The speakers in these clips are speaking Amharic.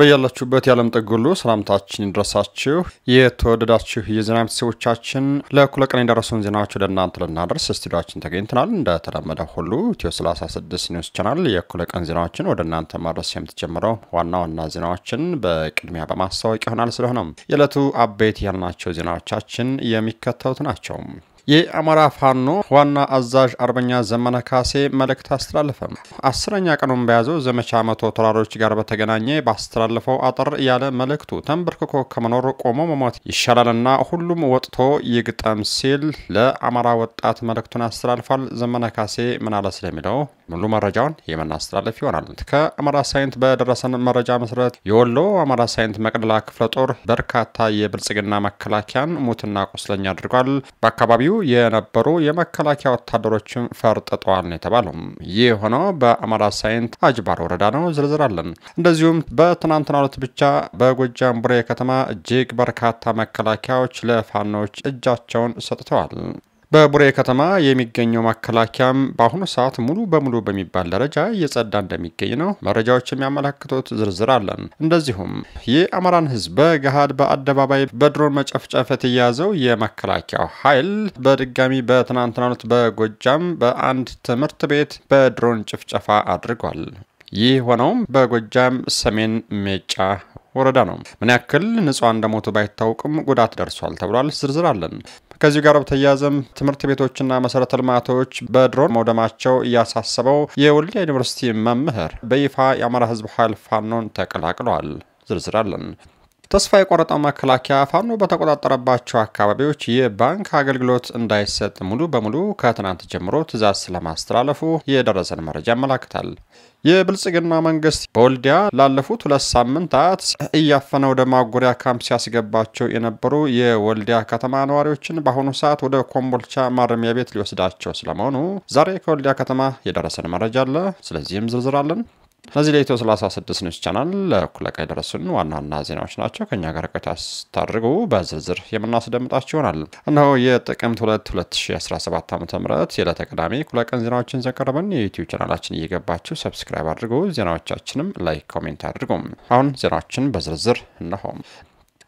በያላችሁበት የዓለም ጥግ ሰላምታችን ይድረሳችሁ። የተወደዳችሁ የዜና ቤተሰቦቻችን ለእኩለ ቀን የደረሱን ዜናዎች ወደ እናንተ ልናደርስ ስቱዲዮችን ተገኝተናል። እንደተለመደ ሁሉ ኢትዮ 36 ኒውስ ቻናል የእኩለ ቀን ዜናዎችን ወደ እናንተ ማድረስ የምትጀምረው ዋና ዋና ዜናዎችን በቅድሚያ በማስታወቅ ይሆናል። ስለሆነም የዕለቱ አበይት ያልናቸው ዜናዎቻችን የሚከተሉት ናቸው። የአማራ ፋኖ ዋና አዛዥ አርበኛ ዘመነ ካሴ መልእክት አስተላለፈም። አስረኛ ቀኑን በያዘው ዘመቻ መቶ ተራሮች ጋር በተገናኘ ባስተላለፈው አጠር ያለ መልእክቱ ተንበርክኮ ከመኖር ቆሞ መሞት ይሻላልና ሁሉም ወጥቶ ይግጠም ሲል ለአማራ ወጣት መልእክቱን አስተላልፏል። ዘመነ ካሴ ምን አለ ስለሚለው ሙሉ መረጃውን የምናስተላለፍ ይሆናል። ከአማራ ሳይንት በደረሰን መረጃ መሰረት የወሎ አማራ ሳይንት መቅደላ ክፍለ ጦር በርካታ የብልጽግና መከላከያን ሙትና ቁስለኛ አድርጓል። በአካባቢው የነበሩ የመከላከያ ወታደሮችን ፈርጥጠዋል ነው የተባለው። ይህ የሆነው በአማራ ሳይንት አጅባር ወረዳ ነው። ዝርዝር አለን። እንደዚሁም በትናንትናው ዕለት ብቻ በጎጃም ቡሬ ከተማ እጅግ በርካታ መከላከያዎች ለፋኖች እጃቸውን ሰጥተዋል። በቡሬ ከተማ የሚገኘው መከላከያም በአሁኑ ሰዓት ሙሉ በሙሉ በሚባል ደረጃ እየጸዳ እንደሚገኝ ነው መረጃዎች የሚያመላክቱት። ዝርዝር አለን። እንደዚሁም የአማራን ህዝብ በገሃድ በአደባባይ በድሮን መጨፍጨፍ የተያዘው የመከላከያው ኃይል በድጋሚ በትናንትናው ዕለት በጎጃም በአንድ ትምህርት ቤት በድሮን ጭፍጨፋ አድርጓል። ይህ ሆነውም በጎጃም ሰሜን ሜጫ ወረዳ ነው። ምን ያክል ንጹሐን እንደሞቱ ባይታወቅም ጉዳት ደርሷል ተብሏል። ዝርዝር አለን። ከዚሁ ጋር በተያያዘም ትምህርት ቤቶችና መሰረተ ልማቶች በድሮን መውደማቸው እያሳሰበው የወልዲያ ዩኒቨርሲቲ መምህር በይፋ የአማራ ህዝብ ኃይል ፋኖን ተቀላቅለዋል። ዝርዝር አለን። ተስፋ የቆረጠው መከላከያ ፋኖ በተቆጣጠረባቸው አካባቢዎች የባንክ አገልግሎት እንዳይሰጥ ሙሉ በሙሉ ከትናንት ጀምሮ ትዕዛዝ ስለማስተላለፉ የደረሰን መረጃ ያመላክታል። የብልጽግና መንግስት በወልዲያ ላለፉት ሁለት ሳምንታት እያፈነ ወደ ማጎሪያ ካምፕ ሲያስገባቸው የነበሩ የወልዲያ ከተማ ነዋሪዎችን በአሁኑ ሰዓት ወደ ኮምቦልቻ ማረሚያ ቤት ሊወስዳቸው ስለመሆኑ ዛሬ ከወልዲያ ከተማ የደረሰን መረጃ አለ። ስለዚህም ዝርዝር አለን። እነዚህ ለኢትዮ 36 ኒውስ ቻናል ለእኩለ ቀን የደረሱን ዋና ዋና ዜናዎች ናቸው። ከእኛ ጋር ቆይታ ስታድርጉ በዝርዝር የምናስደምጣችሁ ይሆናል። እነሆ የጥቅምት 2 2017 ዓ ም የዕለተ ቅዳሜ እኩለ ቀን ዜናዎችን ዘቀረበን የዩትዩብ ቻናላችን እየገባችሁ ሰብስክራይብ አድርጉ። ዜናዎቻችንም ላይክ፣ ኮሜንት አድርጉም። አሁን ዜናዎችን በዝርዝር እነሆም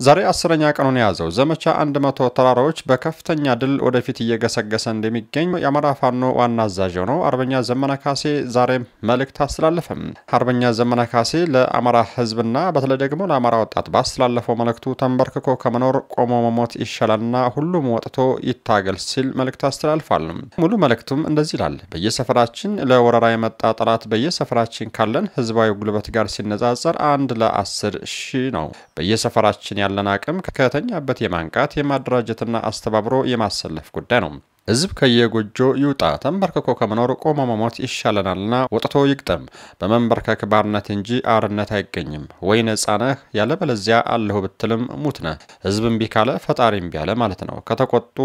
ዛሬ አስረኛ ቀኑን የያዘው ዘመቻ 100 ተራራዎች በከፍተኛ ድል ወደፊት እየገሰገሰ እንደሚገኝ የአማራ ፋኖ ዋና አዛዥ ነው አርበኛ ዘመነ ካሴ ዛሬም መልእክት አስተላለፈም። አርበኛ ዘመነ ካሴ ለአማራ ሕዝብና በተለይ ደግሞ ለአማራ ወጣት ባስተላለፈው መልእክቱ ተንበርክኮ ከመኖር ቆሞ መሞት ይሻላልና ሁሉም ወጥቶ ይታገል ሲል መልእክት አስተላልፋል። ሙሉ መልእክቱም እንደዚህ ይላል። በየሰፈራችን ለወረራ የመጣ ጠላት በየሰፈራችን ካለን ህዝባዊ ጉልበት ጋር ሲነጻጸር አንድ ለአስር ሺህ ነው። በየሰፈራችን ያለ ያለን አቅም ከተኛበት የማንቃት የማደራጀትና አስተባብሮ የማሰለፍ ጉዳይ ነው። ህዝብ ከየጎጆ ይውጣ፣ ተንበርክኮ ከመኖር ቆሞ መሞት ይሻለናልና ወጥቶ ይግጠም። በመንበርከክ ባርነት እንጂ አርነት አይገኝም። ወይ ነጻ ነህ፣ ያለበለዚያ አለሁ ብትልም ሙት ነህ። ህዝብ እምቢ ካለ ፈጣሪ እምቢ አለ ማለት ነው። ከተቆጡ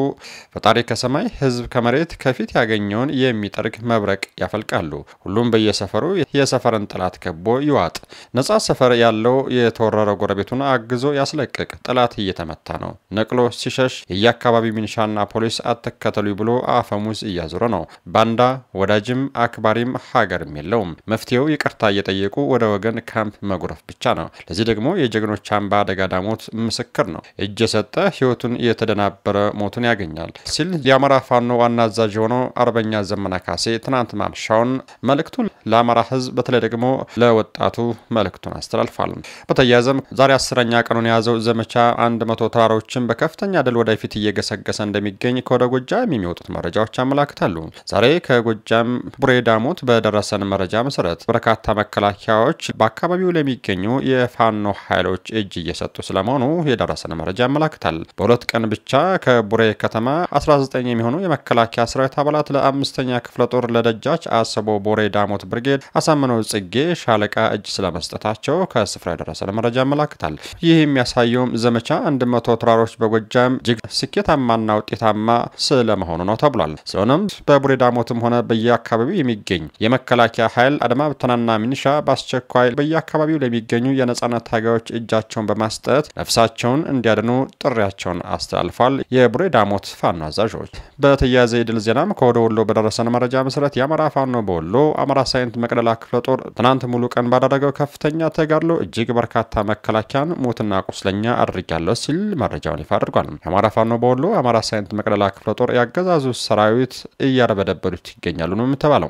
ፈጣሪ ከሰማይ ህዝብ ከመሬት ከፊት ያገኘውን የሚጠርግ መብረቅ ያፈልቃሉ። ሁሉም በየሰፈሩ የሰፈርን ጠላት ከቦ ይዋጥ። ነጻ ሰፈር ያለው የተወረረ ጎረቤቱን አግዞ ያስለቅቅ። ጠላት እየተመታ ነው። ነቅሎ ሲሸሽ የየአካባቢ ሚኒሻና ፖሊስ አትከተሉ ይችላሉ ብሎ አፈሙዝ እያዞረ ነው። ባንዳ ወዳጅም አክባሪም ሀገርም የለውም። መፍትሄው ይቅርታ እየጠየቁ ወደ ወገን ካምፕ መጉረፍ ብቻ ነው። ለዚህ ደግሞ የጀግኖች አምባ አደጋ ዳሞት ምስክር ነው። እጅ የሰጠ ህይወቱን የተደናበረ ሞቱን ያገኛል ሲል የአማራ ፋኖ ዋና አዛዥ የሆነው አርበኛ ዘመና ካሴ ትናንት ማምሻውን መልእክቱን ለአማራ ህዝብ በተለይ ደግሞ ለወጣቱ መልእክቱን አስተላልፏል። በተያያዘም ዛሬ አስረኛ ቀኑን የያዘው ዘመቻ አንድ መቶ ተራሮችን በከፍተኛ ድል ወደፊት እየገሰገሰ እንደሚገኝ ከወደ ጎጃም የሚወጡት መረጃዎች ያመላክታሉ። ዛሬ ከጎጃም ቡሬ ዳሞት በደረሰን መረጃ መሰረት በርካታ መከላከያዎች በአካባቢው ለሚገኙ የፋኖ ኃይሎች እጅ እየሰጡ ስለመሆኑ የደረሰን መረጃ ያመላክታል። በሁለት ቀን ብቻ ከቡሬ ከተማ 19 የሚሆኑ የመከላከያ ሰራዊት አባላት ለአምስተኛ ክፍለ ጦር ለደጃች አሰቦ ቡሬ ዳሞት ብርጌድ አሳምነው ጽጌ ሻለቃ እጅ ስለመስጠታቸው ከስፍራ የደረሰን መረጃ ያመላክታል። ይህ የሚያሳየውም ዘመቻ 100 ተራሮች በጎጃም እጅግ ስኬታማና ውጤታማ ስለመሆ መሆኑ ነው ተብሏል። ስለሆነም በቡሬ ዳሞትም ሆነ በየአካባቢው የሚገኝ የመከላከያ ኃይል አድማ ብተናና ሚኒሻ በአስቸኳይ በየአካባቢው ለሚገኙ የነጻነት ታጋዮች እጃቸውን በማስጠት ነፍሳቸውን እንዲያድኑ ጥሪያቸውን አስተላልፏል። የቡሬ ዳሞት ፋኖ አዛዦች በተያያዘ የድል ዜናም ከወደ ወሎ በደረሰን መረጃ መሰረት የአማራ ፋኖ በወሎ አማራ ሳይንት መቅደላ ክፍለ ጦር ትናንት ሙሉ ቀን ባደረገው ከፍተኛ ተጋድሎ እጅግ በርካታ መከላከያን ሞትና ቁስለኛ አድርጊያለሁ ሲል መረጃውን ይፋ አድርጓል። የአማራ ፋኖ በወሎ አማራ ሳይንት መቅደላ ክፍለ ጦር ያጋ የአገዛዙ ሰራዊት እያረበደበዱት ይገኛሉ ነው የምተባለው።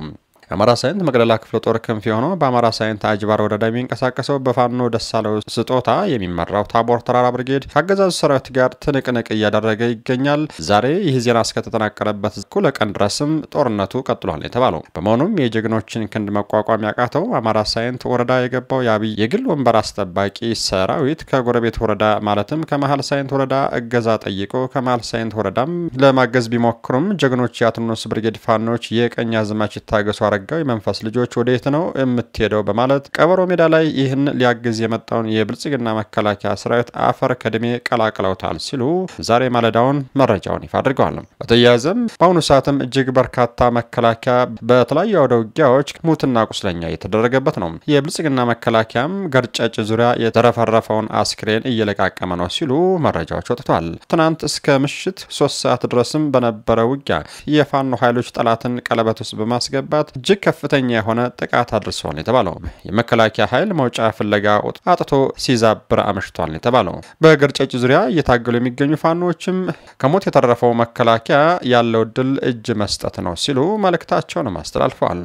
የአማራ ሳይንት መቅደላ ክፍለ ጦር ክንፍ የሆነው በአማራ ሳይንት አጅባር ወረዳ የሚንቀሳቀሰው በፋኖ ደሳለው ስጦታ የሚመራው ታቦር ተራራ ብርጌድ ከአገዛዙ ሰራዊት ጋር ትንቅንቅ እያደረገ ይገኛል። ዛሬ ይህ ዜና እስከተጠናቀረበት እኩለ ቀን ድረስም ጦርነቱ ቀጥሏል የተባለው በመሆኑም የጀግኖችን ክንድ መቋቋም ያቃተው አማራ ሳይንት ወረዳ የገባው የአብይ የግል ወንበር አስጠባቂ ሰራዊት ከጎረቤት ወረዳ ማለትም ከመሀል ሳይንት ወረዳ እገዛ ጠይቆ ከመሀል ሳይንት ወረዳም ለማገዝ ቢሞክሩም ጀግኖች የአትኖስ ብርጌድ ፋኖች የቀኝ አዝማች ይታገሱ ያረጋው የመንፈስ ልጆች ወዴት ነው የምትሄደው? በማለት ቀበሮ ሜዳ ላይ ይህን ሊያግዝ የመጣውን የብልጽግና መከላከያ ሰራዊት አፈር ከድሜ ቀላቅለውታል ሲሉ ዛሬ ማለዳውን መረጃውን ይፋ አድርገዋል። በተያያዘም በአሁኑ ሰዓትም እጅግ በርካታ መከላከያ በተለያዩ አውደ ውጊያዎች ሙትና ቁስለኛ እየተደረገበት ነው። የብልጽግና መከላከያም ገርጨጭ ዙሪያ የተረፈረፈውን አስክሬን እየለቃቀመ ነው ሲሉ መረጃዎች ወጥቷል። ትናንት እስከ ምሽት ሶስት ሰዓት ድረስም በነበረ ውጊያ የፋኖ ኃይሎች ጠላትን ቀለበት ውስጥ በማስገባት እጅግ ከፍተኛ የሆነ ጥቃት አድርሷል የተባለው የመከላከያ ኃይል መውጫ ፍለጋ አጥቶ ሲዛብር አመሽቷል የተባለው በግርጨጭ ዙሪያ እየታገሉ የሚገኙ ፋኖዎችም ከሞት የተረፈው መከላከያ ያለው ድል እጅ መስጠት ነው ሲሉ መልእክታቸውንም አስተላልፈዋል።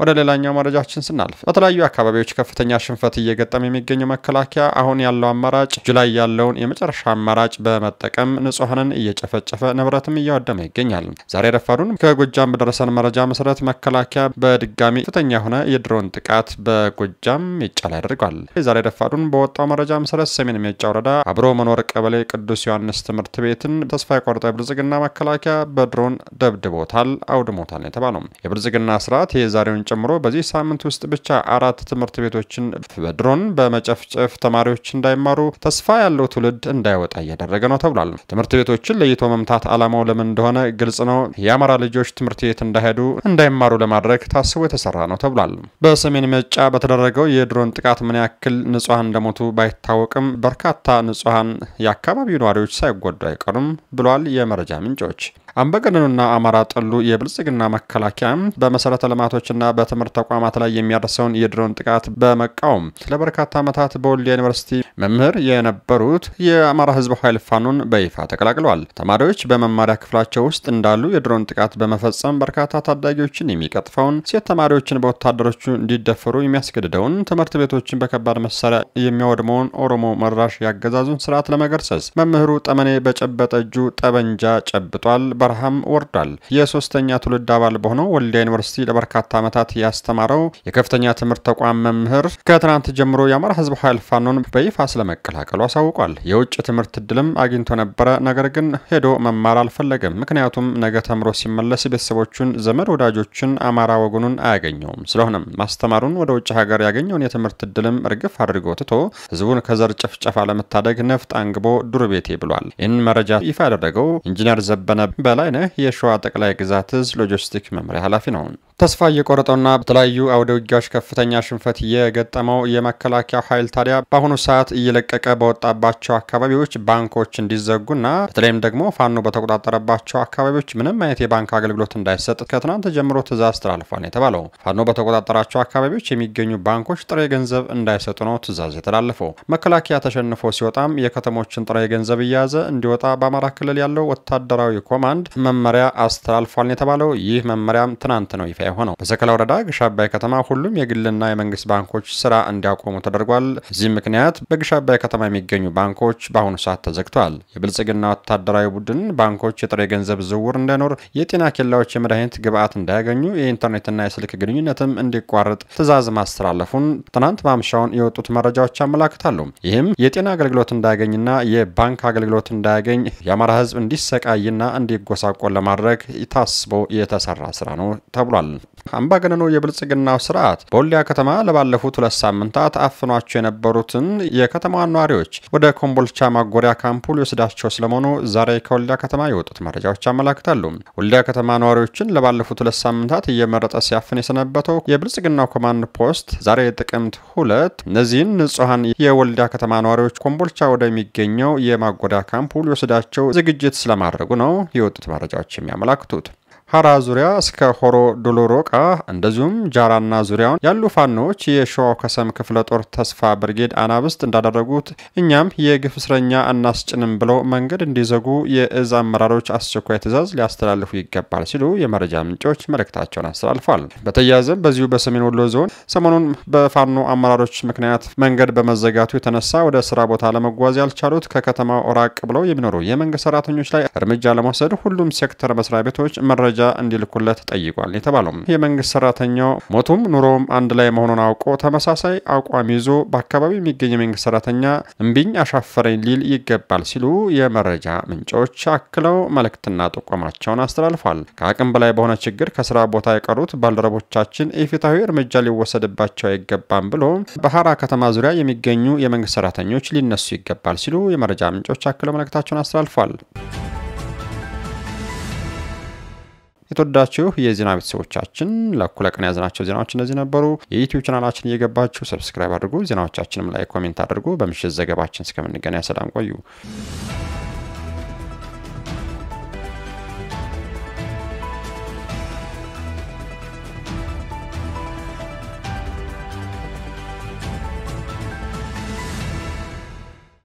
ወደ ሌላኛው መረጃችን ስናልፍ በተለያዩ አካባቢዎች ከፍተኛ ሽንፈት እየገጠመ የሚገኘው መከላከያ አሁን ያለው አማራጭ እጁ ላይ ያለውን የመጨረሻ አማራጭ በመጠቀም ንጹሐንን እየጨፈጨፈ ንብረትም እያወደመ ይገኛል። ዛሬ ረፋዱን ከጎጃም በደረሰን መረጃ መሰረት መከላከያ በድጋሚ ከፍተኛ የሆነ የድሮን ጥቃት በጎጃም ሜጫ ላይ አድርጓል። ዛሬ ረፋዱን በወጣው መረጃ መሰረት ሰሜን ሜጫ ወረዳ አብሮ መኖር ቀበሌ ቅዱስ ዮሐንስ ትምህርት ቤትን ተስፋ የቆረጠ የብልጽግና መከላከያ በድሮን ደብድቦታል፣ አውድሞታል ነው የተባለው። የብልጽግና ስርዓት የዛሬውን ጨምሮ በዚህ ሳምንት ውስጥ ብቻ አራት ትምህርት ቤቶችን በድሮን በመጨፍጨፍ ተማሪዎች እንዳይማሩ ተስፋ ያለው ትውልድ እንዳይወጣ እያደረገ ነው ተብሏል። ትምህርት ቤቶችን ለይቶ መምታት ዓላማው ለምን እንደሆነ ግልጽ ነው። የአማራ ልጆች ትምህርት ቤት እንዳይሄዱ እንዳይማሩ ለማድረግ ታስቦ የተሰራ ነው ተብሏል። በሰሜን መጫ በተደረገው የድሮን ጥቃት ምን ያክል ንጹሐን እንደሞቱ ባይታወቅም በርካታ ንጹሐን የአካባቢው ነዋሪዎች ሳይጎዱ አይቀሩም ብሏል የመረጃ ምንጮች። አምባገነኑና አማራ ጠሉ የብልጽግና መከላከያ በመሰረተ ልማቶችና በትምህርት ተቋማት ላይ የሚያደርሰውን የድሮን ጥቃት በመቃወም ለበርካታ ዓመታት በወልዲያ ዩኒቨርሲቲ መምህር የነበሩት የአማራ ህዝብ ኃይል ፋኖን በይፋ ተቀላቅለዋል። ተማሪዎች በመማሪያ ክፍላቸው ውስጥ እንዳሉ የድሮን ጥቃት በመፈጸም በርካታ ታዳጊዎችን የሚቀጥፈውን፣ ሴት ተማሪዎችን በወታደሮቹ እንዲደፈሩ የሚያስገድደውን፣ ትምህርት ቤቶችን በከባድ መሳሪያ የሚያወድመውን ኦሮሞ መራሽ ያገዛዙን ስርዓት ለመገርሰስ መምህሩ ጠመኔ በጨበጠ እጁ ጠበንጃ ጨብጧል። በረሃም ወርዷል። የሶስተኛ ትውልድ አባል በሆነው ወልዲያ ዩኒቨርሲቲ ለበርካታ ዓመታት ያስተማረው የከፍተኛ ትምህርት ተቋም መምህር ከትናንት ጀምሮ የአማራ ህዝብ ኃይል ፋኖን በይፋ ስለመቀላቀሉ አሳውቋል። የውጭ ትምህርት እድልም አግኝቶ ነበረ። ነገር ግን ሄዶ መማር አልፈለገም። ምክንያቱም ነገ ተምሮ ሲመለስ ቤተሰቦቹን፣ ዘመድ ወዳጆችን፣ አማራ ወገኑን አያገኘውም። ስለሆነም ማስተማሩን ወደ ውጭ ሀገር ያገኘውን የትምህርት እድልም እርግፍ አድርጎ ትቶ ህዝቡን ከዘር ጭፍጨፋ ለመታደግ ነፍጥ አንግቦ ዱር ቤቴ ብሏል። ይህን መረጃ ይፋ ያደረገው ኢንጂነር ዘበነ በላይነህ የሸዋ ጠቅላይ ግዛት እዝ ሎጂስቲክ መምሪያ ኃላፊ ነው። ተስፋ እየቆረጠውና በተለያዩ አውደ ውጊያዎች ከፍተኛ ሽንፈት የገጠመው የመከላከያው ኃይል ታዲያ በአሁኑ ሰዓት እየለቀቀ በወጣባቸው አካባቢዎች ባንኮች እንዲዘጉና በተለይም ደግሞ ፋኖ በተቆጣጠረባቸው አካባቢዎች ምንም አይነት የባንክ አገልግሎት እንዳይሰጥ ከትናንት ጀምሮ ትእዛዝ ተላልፏል የተባለው ፋኖ በተቆጣጠራቸው አካባቢዎች የሚገኙ ባንኮች ጥሬ ገንዘብ እንዳይሰጡ ነው ትእዛዝ የተላለፈው። መከላከያ ተሸንፎ ሲወጣም የከተሞችን ጥሬ ገንዘብ እየያዘ እንዲወጣ በአማራ ክልል ያለው ወታደራዊ ኮማንድ አንድ መመሪያ አስተላልፏል የተባለው ይህ መመሪያም ትናንት ነው ይፋ የሆነው። በሰከላ ወረዳ ግሻባይ ከተማ ሁሉም የግልና የመንግስት ባንኮች ስራ እንዲያቆሙ ተደርጓል። በዚህም ምክንያት በግሻባይ ከተማ የሚገኙ ባንኮች በአሁኑ ሰዓት ተዘግተዋል። የብልጽግና ወታደራዊ ቡድን ባንኮች የጥሬ ገንዘብ ዝውውር እንዳይኖር፣ የጤና ኬላዎች የመድኃኒት ግብአት እንዳያገኙ፣ የኢንተርኔትና የስልክ ግንኙነትም እንዲቋረጥ ትዕዛዝ ማስተላለፉን ትናንት ማምሻውን የወጡት መረጃዎች ያመላክታሉ። ይህም የጤና አገልግሎት እንዳያገኝና የባንክ አገልግሎት እንዳያገኝ የአማራ ህዝብ እንዲሰቃይና እንዲ እንዲጎሳቆል ለማድረግ ታስቦ የተሰራ ስራ ነው ተብሏል። አምባገነኑ የብልጽግናው ስርዓት በወልዲያ ከተማ ለባለፉት ሁለት ሳምንታት አፍኗቸው የነበሩትን የከተማዋን ነዋሪዎች ወደ ኮምቦልቻ ማጎሪያ ካምፑ ሊወስዳቸው ስለመሆኑ ዛሬ ከወልዲያ ከተማ የወጡት መረጃዎች አመላክታሉ። ወልዲያ ከተማ ነዋሪዎችን ለባለፉት ሁለት ሳምንታት እየመረጠ ሲያፍን የሰነበተው የብልጽግናው ኮማንድ ፖስት ዛሬ ጥቅምት ሁለት እነዚህን ንጹሐን የወልዲያ ከተማ ነዋሪዎች ኮምቦልቻ ወደሚገኘው የማጎሪያ ካምፑ ሊወስዳቸው ዝግጅት ስለማድረጉ ነው የወጡ የወጡት መረጃዎች የሚያመላክቱት ሀራ ዙሪያ እስከ ሆሮ ዶሎሮቃ እንደዚሁም ጃራና ዙሪያውን ያሉ ፋኖዎች የሸዋው ከሰም ክፍለ ጦር ተስፋ ብርጌድ አናብስት እንዳደረጉት እኛም የግፍ እስረኛ አናስጭንም ብለው መንገድ እንዲዘጉ የእዝ አመራሮች አስቸኳይ ትዕዛዝ ሊያስተላልፉ ይገባል ሲሉ የመረጃ ምንጮች መልእክታቸውን አስተላልፏል። በተያያዘም በዚሁ በሰሜን ወሎ ዞን ሰሞኑን በፋኖ አመራሮች ምክንያት መንገድ በመዘጋቱ የተነሳ ወደ ስራ ቦታ ለመጓዝ ያልቻሉት ከከተማው ራቅ ብለው የሚኖሩ የመንግስት ሰራተኞች ላይ እርምጃ ለመውሰድ ሁሉም ሴክተር መስሪያ ቤቶች መረጃ መረጃ እንዲልኩለት ጠይቋል የተባለው የመንግስት ሰራተኛው ሞቱም ኑሮውም አንድ ላይ መሆኑን አውቆ ተመሳሳይ አቋም ይዞ በአካባቢው የሚገኝ የመንግስት ሰራተኛ እምቢኝ አሻፈረኝ ሊል ይገባል ሲሉ የመረጃ ምንጮች አክለው መልእክትና ጥቆማቸውን አስተላልፏል። ከአቅም በላይ በሆነ ችግር ከስራ ቦታ የቀሩት ባልደረቦቻችን ኢፍትሐዊ እርምጃ ሊወሰድባቸው አይገባም ብሎ በሀራ ከተማ ዙሪያ የሚገኙ የመንግስት ሰራተኞች ሊነሱ ይገባል ሲሉ የመረጃ ምንጮች አክለው መልእክታቸውን አስተላልፏል። የተወዳችሁ የዜና ቤተሰቦቻችን ለእኩለ ቀን ያዝናቸው ዜናዎች እነዚህ ነበሩ። የዩትዩብ ቻናላችን እየገባችሁ ሰብስክራይብ አድርጉ፣ ዜናዎቻችንም ላይ ኮሜንት አድርጉ። በምሽት ዘገባችን እስከምንገናኝ ሰላም ቆዩ።